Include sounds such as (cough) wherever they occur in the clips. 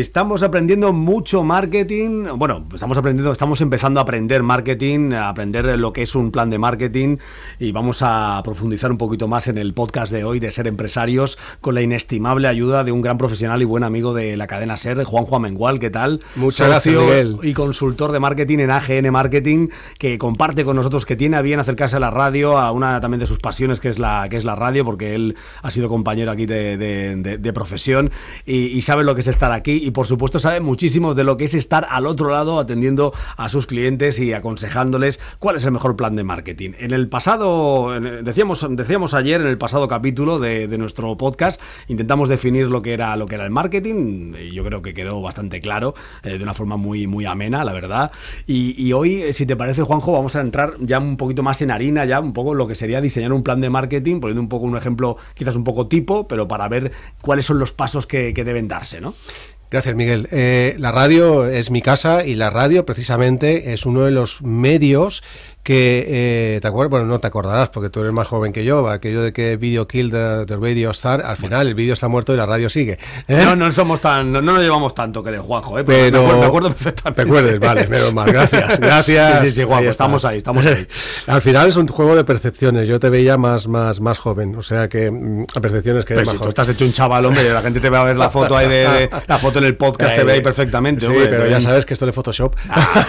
Estamos aprendiendo mucho marketing, bueno, estamos aprendiendo, estamos empezando a aprender marketing, a aprender lo que es un plan de marketing y vamos a profundizar un poquito más en el podcast de hoy de Ser Empresarios con la inestimable ayuda de un gran profesional y buen amigo de la cadena Ser, Juan Juan Mengual, ¿qué tal? Muchas gracias, Y consultor de marketing en AGN Marketing que comparte con nosotros que tiene a bien acercarse a la radio, a una también de sus pasiones que es la, que es la radio, porque él ha sido compañero aquí de, profesión y sabe lo que es estar aquí y por supuesto sabe muchísimo de lo que es estar al otro lado atendiendo a sus clientes y aconsejándoles cuál es el mejor plan de marketing. En el pasado, eh, decíamos, decíamos ayer en el pasado capítulo de, nuestro podcast, intentamos definir lo que era lo que era el marketing, y yo creo que quedó bastante claro, eh, de una forma muy, muy amena, la verdad. Y, hoy, eh, si te parece, Juanjo, vamos a entrar ya un poquito más en harina, ya un poco lo que sería diseñar un plan de marketing, poniendo un poco un ejemplo, quizás un poco tipo, pero para ver cuáles son los pasos que, que deben darse, ¿no? Gracias, Miguel. Eh, la radio es mi casa y la radio precisamente es uno de los medios que eh, te acuerdas, bueno, no te acordarás porque tú eres más joven que yo, aquello de que video kill the, radio star, al final el vídeo está muerto y la radio sigue. ¿eh? No, no somos tan, no, nos llevamos tanto que eres Juanjo, ¿eh? pero, me, acuerdo, perfectamente. Te acuerdes vale, menos mal, gracias, (laughs) gracias. Sí, sí, estamos ahí, estamos ahí. (laughs) al final es un juego de percepciones, yo te veía más, más, más joven, o sea que mm, a percepciones que eres pero si estás hecho un chaval, hombre, la gente te va a ver la foto ahí de, la foto en el podcast, te ve ahí (laughs) perfectamente. Sí, pero ya sabes que esto de Photoshop. Ah,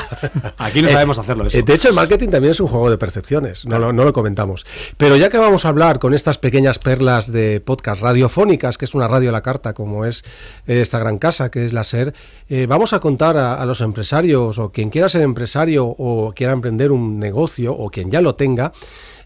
aquí no sabemos hacerlo eso. De hecho, el marketing también es un juego de percepciones, no, lo, comentamos. Pero ya que vamos a hablar con estas pequeñas perlas de podcast radiofónicas, que es una radio a la carta, como es eh, esta gran casa, que es la SER, eh, vamos a contar a, los empresarios o quien quiera ser empresario o quiera emprender un negocio o quien ya lo tenga,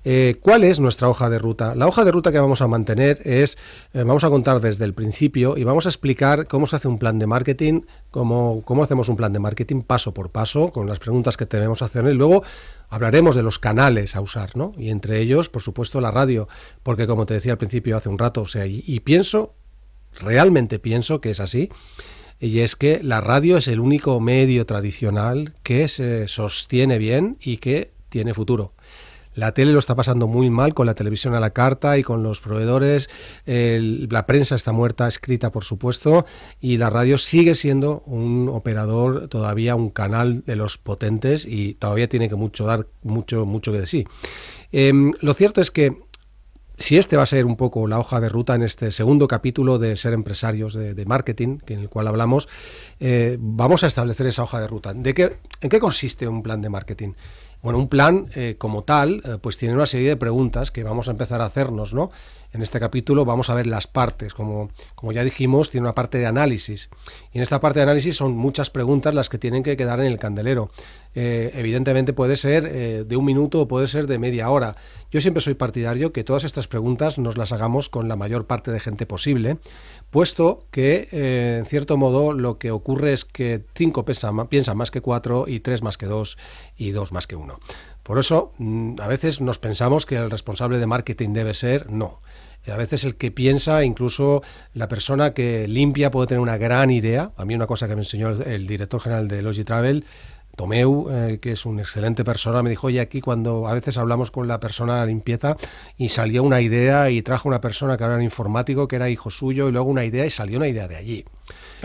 eh, ¿Cuál es nuestra hoja de ruta? La hoja de ruta que vamos a mantener es, eh, vamos a contar desde el principio y vamos a explicar cómo se hace un plan de marketing, cómo, cómo hacemos un plan de marketing paso por paso, con las preguntas que tenemos hacer y luego hablaremos de los canales a usar, ¿no? Y entre ellos, por supuesto, la radio, porque como te decía al principio hace un rato, o sea, y pienso, realmente pienso que es así y es que la radio es el único medio tradicional que se sostiene bien y que tiene futuro la tele lo está pasando muy mal con la televisión a la carta y con los proveedores, la prensa está muerta, escrita por supuesto, y la radio sigue siendo un operador todavía, un canal de los potentes y todavía tiene que mucho dar, mucho, mucho que decir em, lo cierto es que si este va a ser un poco la hoja de ruta en este segundo capítulo de Ser Empresarios de, Marketing, que en el cual hablamos, eh, vamos a establecer esa hoja de ruta. ¿De qué, ¿En qué consiste un plan de marketing? Bueno, un plan eh, como tal, eh, pues tiene una serie de preguntas que vamos a empezar a hacernos, ¿no? En este capítulo vamos a ver las partes, como, como ya dijimos, tiene una parte de análisis. Y en esta parte de análisis son muchas preguntas las que tienen que quedar en el candelero. Eh, evidentemente puede ser de un minuto o puede ser de media hora. Yo siempre soy partidario que todas estas preguntas nos las hagamos con la mayor parte de gente posible, puesto que, eh, en cierto modo, lo que ocurre es que 5 piensa más que cuatro y 3 más que dos y dos más que uno Por eso, mm, a veces nos pensamos que el responsable de marketing debe ser, no. A veces el que piensa, incluso la persona que limpia puede tener una gran idea. A mí una cosa que me enseñó el, el director general de Logi Travel Tomeu, eh, que es una excelente persona, me dijo, oye, aquí cuando a veces hablamos con la persona de la limpieza y salió una idea y trajo una persona que era informático, que era hijo suyo, y luego una idea y salió una idea de allí.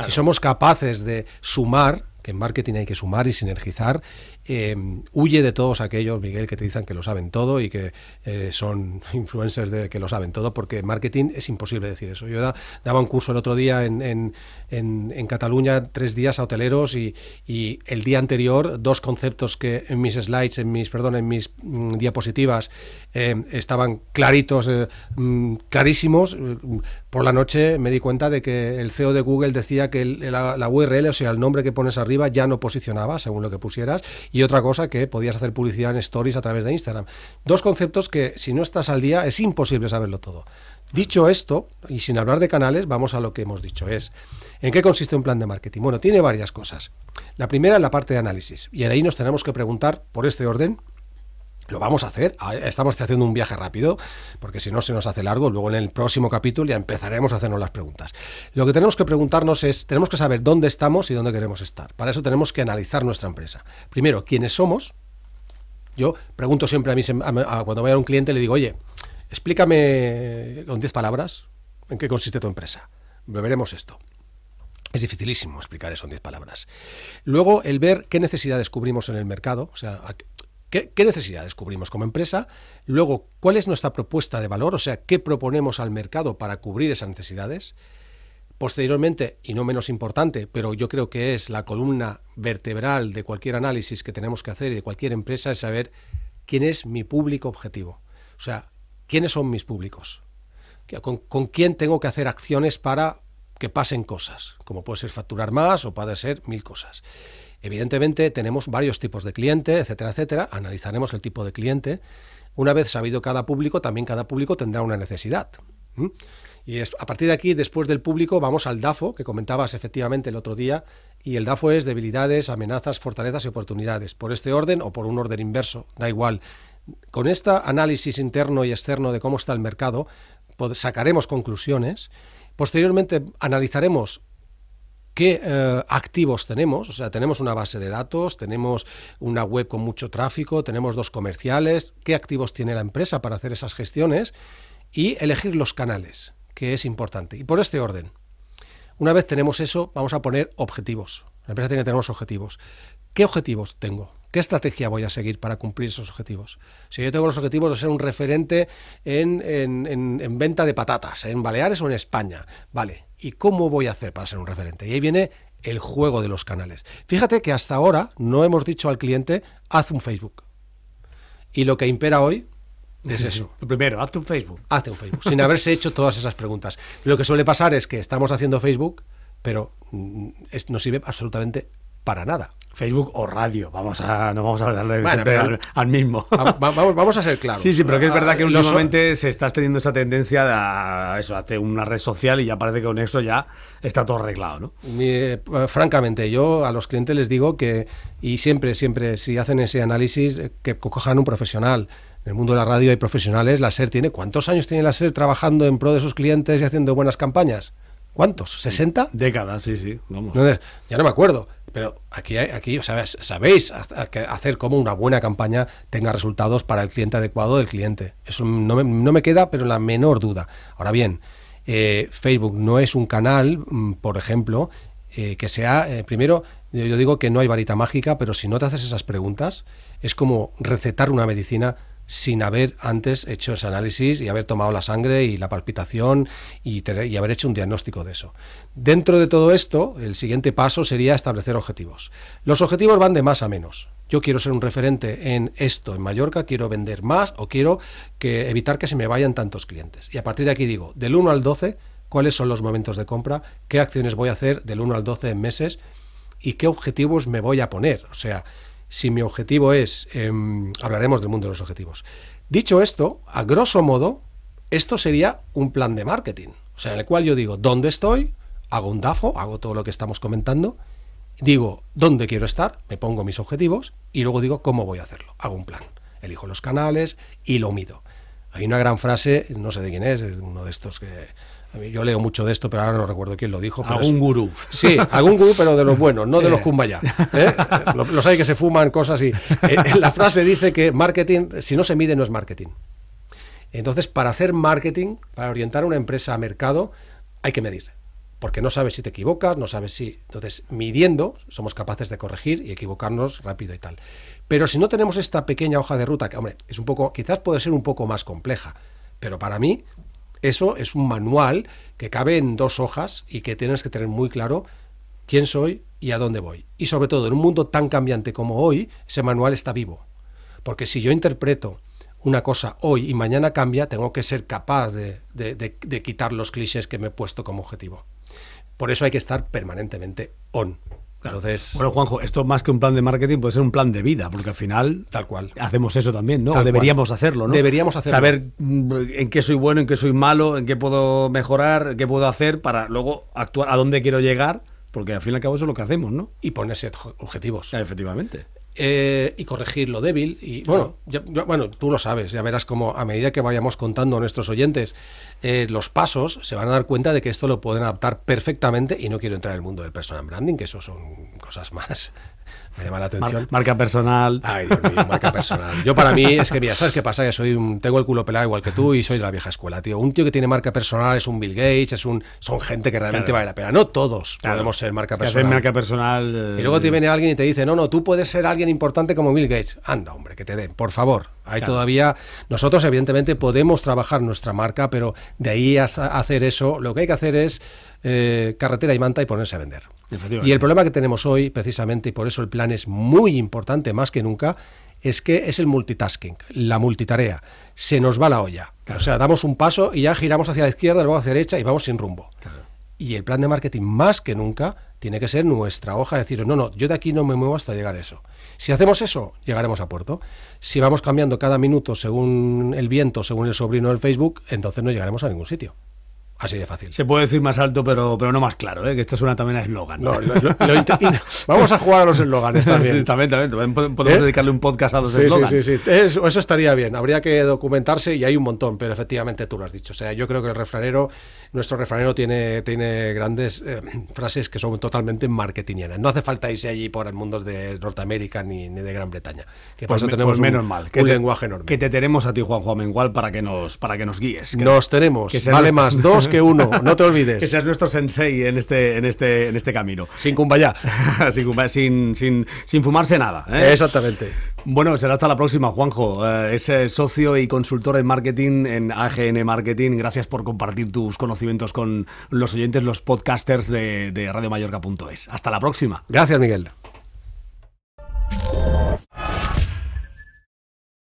Si somos capaces de sumar, que en marketing hay que sumar y sinergizar, Em, huye de todos aquellos, Miguel, que te dicen que lo saben todo y que eh, son (laughs) influencers de que lo saben todo, porque en marketing es imposible decir eso. Yo daba un curso el otro día en, en, en, Cataluña, tres días a hoteleros y, el día anterior dos conceptos que en mis slides, en mis, perdón, en mis mm, diapositivas em, estaban claritos, eh, mm, clarísimos. Por la noche me di cuenta de que el CEO de Google decía que la, la URL, o sea, el nombre que pones arriba ya no posicionaba según lo que pusieras y otra cosa que podías hacer publicidad en stories a través de Instagram. Dos conceptos que si no estás al día es imposible saberlo todo. Dicho esto, y sin hablar de canales, vamos a lo que hemos dicho. Es, ¿en qué consiste un plan de marketing? Bueno, tiene varias cosas. La primera es la parte de análisis. Y ahí nos tenemos que preguntar, por este orden, lo vamos a hacer, ah, estamos haciendo un viaje rápido, porque si no se nos hace largo, luego en el próximo capítulo ya empezaremos a hacernos las preguntas. Lo que tenemos que preguntarnos es, tenemos que saber dónde estamos y dónde queremos estar. Para eso tenemos que analizar nuestra empresa. Primero, quiénes somos. Yo pregunto siempre a mí, em, cuando voy a un cliente, le digo, oye, explícame con 10 palabras en qué consiste tu empresa. veremos esto. Es dificilísimo explicar eso en 10 palabras. Luego, el ver qué necesidades cubrimos en el mercado, o sea, ¿Qué, necesidades cubrimos como empresa? Luego, ¿cuál es nuestra propuesta de valor? O sea, ¿qué proponemos al mercado para cubrir esas necesidades? Posteriormente, y no menos importante, pero yo creo que es la columna vertebral de cualquier análisis que tenemos que hacer y de cualquier empresa, es saber quién es mi público objetivo. O sea, ¿quiénes son mis públicos? ¿Con, con quién tengo que hacer acciones para que pasen cosas, como puede ser facturar más o puede ser mil cosas. Evidentemente tenemos varios tipos de cliente, etcétera, etcétera. Analizaremos el tipo de cliente. Una vez sabido cada público, también cada público tendrá una necesidad. Y a partir de aquí, después del público, vamos al DAFO, que comentabas efectivamente el otro día. Y el DAFO es debilidades, amenazas, fortalezas y oportunidades. Por este orden o por un orden inverso, da igual. Con este análisis interno y externo de cómo está el mercado, sacaremos conclusiones Posteriormente analizaremos qué eh, activos tenemos, o sea, tenemos una base de datos, tenemos una web con mucho tráfico, tenemos dos comerciales, qué activos tiene la empresa para hacer esas gestiones y elegir los canales, que es importante. Y por este orden, una vez tenemos eso, vamos a poner objetivos. La empresa tiene que tener objetivos. ¿Qué objetivos tengo? ¿Qué estrategia voy a seguir para cumplir esos objetivos? Si yo tengo los objetivos de ser un referente en, venta de patatas, en Baleares o en España, vale, ¿y cómo voy a hacer para ser un referente? Y ahí viene el juego de los canales. Fíjate que hasta ahora no hemos dicho al cliente, haz un Facebook. Y lo que impera hoy es eso. Lo primero, hazte un Facebook. Hazte un Facebook, sin haberse hecho todas esas preguntas. Lo que suele pasar es que estamos haciendo Facebook, pero mm, no sirve absolutamente para nada. Facebook o radio, vamos a, no vamos a darle al, mismo. Vamos, a ser claros. Sí, sí, pero que es verdad que ah, últimamente se está teniendo esa tendencia a ah, eso, a una red social y ya parece que con eso ya está todo arreglado, ¿no? Eh, francamente, yo a los clientes les digo que, y siempre, siempre, si hacen ese análisis, eh, que cojan un profesional. En el mundo de la radio hay profesionales, la SER tiene, ¿cuántos años tiene la SER trabajando en pro de sus clientes y haciendo buenas campañas? ¿Cuántos? ¿60? Décadas, sí, sí, vamos. Entonces, ya no me acuerdo, pero aquí, aquí o sabéis hacer cómo una buena campaña tenga resultados para el cliente adecuado del cliente. Eso no me, queda, pero la menor duda. Ahora bien, eh, Facebook no es un canal, mm, por ejemplo, eh, que sea, eh, primero, yo digo que no hay varita mágica, pero si no te haces esas preguntas, es como recetar una medicina sin haber antes hecho ese análisis y haber tomado la sangre y la palpitación y, y, haber hecho un diagnóstico de eso. Dentro de todo esto, el siguiente paso sería establecer objetivos. Los objetivos van de más a menos. Yo quiero ser un referente en esto en Mallorca, quiero vender más o quiero que, evitar que se me vayan tantos clientes. Y a partir de aquí digo, del 1 al 12, cuáles son los momentos de compra, qué acciones voy a hacer del 1 al 12 en meses y qué objetivos me voy a poner. O sea, si mi objetivo es, em, hablaremos del mundo de los objetivos. Dicho esto, a grosso modo, esto sería un plan de marketing, o sea, en el cual yo digo, ¿dónde estoy? Hago un DAFO, hago todo lo que estamos comentando, digo, ¿dónde quiero estar? Me pongo mis objetivos y luego digo, ¿cómo voy a hacerlo? Hago un plan, elijo los canales y lo mido. Hay una gran frase, no sé de quién es, es uno de estos que yo leo mucho de esto, pero ahora no recuerdo quién lo dijo. algún gurú. Sí, algún gurú, pero de los buenos, no de los cumbayá. ¿eh? Los, hay que se fuman cosas y... Eh, (laughs) la frase dice que marketing, si no se mide, no es marketing. Entonces, para hacer marketing, para orientar una empresa a mercado, hay que medir. Porque no sabes si te equivocas, no sabes si... Entonces, midiendo, somos capaces de corregir y equivocarnos rápido y tal. Pero si no tenemos esta pequeña hoja de ruta, que, hombre, es un poco, quizás puede ser un poco más compleja, pero para mí eso es un manual que cabe en dos hojas y que tienes que tener muy claro quién soy y a dónde voy. Y sobre todo, en un mundo tan cambiante como hoy, ese manual está vivo. Porque si yo interpreto una cosa hoy y mañana cambia, tengo que ser capaz de, quitar los clichés que me he puesto como objetivo. Por eso hay que estar permanentemente on. Entonces, bueno, Juanjo, esto más que un plan de marketing puede ser un plan de vida, porque al final tal cual hacemos eso también, ¿no? deberíamos hacerlo, ¿no? Deberíamos Saber mm, en qué soy bueno, en qué soy malo, en qué puedo mejorar, qué puedo hacer para luego actuar, a dónde quiero llegar, porque al fin y al cabo eso es lo que hacemos, ¿no? Y ponerse objetivos. Efectivamente. Eh, y corregir lo débil. Y bueno, ya, bueno, tú lo sabes, ya verás como a medida que vayamos contando a nuestros oyentes eh, los pasos, se van a dar cuenta de que esto lo pueden adaptar perfectamente y no quiero entrar en el mundo del personal branding, que eso son cosas más me llama la atención. marca personal. Ay, Dios mío, marca personal. Yo para mí es que, mira, ¿sabes qué pasa? Que soy tengo el culo pelado igual que tú y soy de la vieja escuela, tío. Un tío que tiene marca personal es un Bill Gates, es un, son gente que realmente vale la pena. No todos podemos ser marca personal. marca personal. Eh, y luego te viene alguien y te dice, no, no, tú puedes ser alguien importante como Bill Gates. Anda, hombre, que te den, por favor. Ahí todavía, nosotros evidentemente podemos trabajar nuestra marca, pero de ahí hasta hacer eso, lo que hay que hacer es eh, carretera y manta y ponerse a vender. Y el problema que tenemos hoy, precisamente, y por eso el plan es muy importante más que nunca, es que es el multitasking, la multitarea. Se nos va la olla. O sea, damos un paso y ya giramos hacia la izquierda, luego hacia la derecha y vamos sin rumbo. Y el plan de marketing, más que nunca, tiene que ser nuestra hoja, decir, no, no, yo de aquí no me muevo hasta llegar a eso. Si hacemos eso, llegaremos a puerto. Si vamos cambiando cada minuto según el viento, según el sobrino del Facebook, entonces no llegaremos a ningún sitio. Así de fácil. Se puede decir más alto, pero, pero no más claro, ¿eh? que esto suena también a eslogan. (laughs) vamos a jugar a los esloganes también. Exactamente, también, Podemos ¿Eh? dedicarle un podcast a los eslogans. Eso, estaría bien. Habría que documentarse y hay un montón, pero efectivamente tú lo has dicho. O sea, yo creo que el refranero, nuestro refranero tiene, tiene grandes eh, frases que son totalmente marketingianas. No hace falta irse allí por el mundo de Norteamérica ni, ni de Gran Bretaña. Que pues, tenemos pues menos un, lenguaje enorme. Que te tenemos a ti, Juan Juan Mengual, para que nos, para que nos guíes. nos tenemos. vale más (laughs) dos que uno, no te olvides. (laughs) Ese es nuestro sensei en este, en este, en este camino. Sin cumba (laughs) sin, sin, sin, fumarse nada. ¿eh? Exactamente. Bueno, será hasta la próxima, Juanjo. Eh, es socio y consultor en marketing en AGN Marketing. Gracias por compartir tus conocimientos con los oyentes, los podcasters de, de radiomallorca.es. Hasta la próxima. Gracias, Miguel.